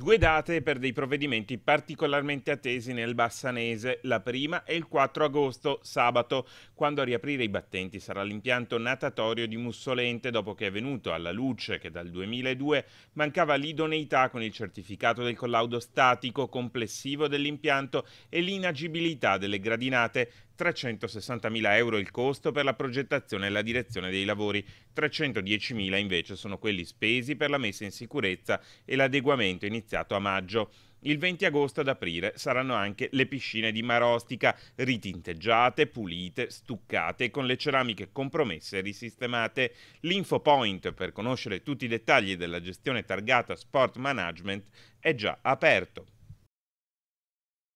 due date per dei provvedimenti particolarmente attesi nel Bassanese. La prima è il 4 agosto, sabato, quando a riaprire i battenti sarà l'impianto natatorio di Mussolente dopo che è venuto alla luce che dal 2002 mancava l'idoneità con il certificato del collaudo statico complessivo dell'impianto e l'inagibilità delle gradinate. 360.000 euro il costo per la progettazione e la direzione dei lavori, 310.000 invece sono quelli spesi per la messa in sicurezza e l'adeguamento iniziato a maggio. Il 20 agosto ad aprire saranno anche le piscine di Marostica, ritinteggiate, pulite, stuccate e con le ceramiche compromesse e risistemate. L'InfoPoint per conoscere tutti i dettagli della gestione targata Sport Management è già aperto.